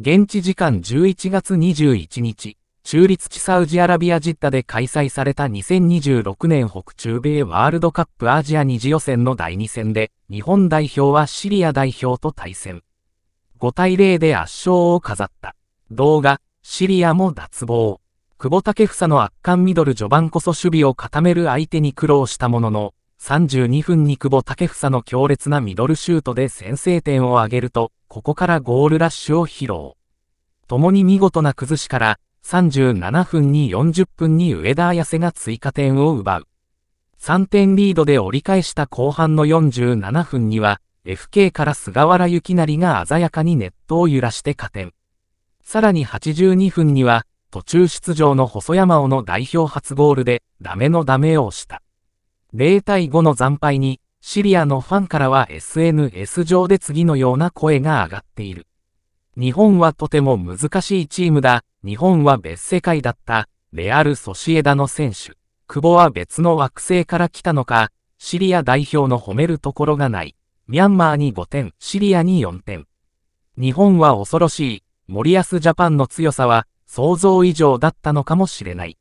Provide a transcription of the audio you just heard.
現地時間11月21日、中立地サウジアラビアジッタで開催された2026年北中米ワールドカップアジア2次予選の第2戦で、日本代表はシリア代表と対戦。5対0で圧勝を飾った。動画、シリアも脱帽。久保建英の圧巻ミドル序盤こそ守備を固める相手に苦労したものの、32分に久保建英の強烈なミドルシュートで先制点を挙げると、ここからゴールラッシュを披露。共に見事な崩しから、37分に40分に上田綾瀬が追加点を奪う。3点リードで折り返した後半の47分には、FK から菅原幸成が鮮やかにネットを揺らして加点。さらに82分には、途中出場の細山尾の代表初ゴールで、ダメのダメをした。0対5の惨敗に、シリアのファンからは SNS 上で次のような声が上がっている。日本はとても難しいチームだ。日本は別世界だった。レアル・ソシエダの選手。久保は別の惑星から来たのか。シリア代表の褒めるところがない。ミャンマーに5点、シリアに4点。日本は恐ろしい。森保ジャパンの強さは想像以上だったのかもしれない。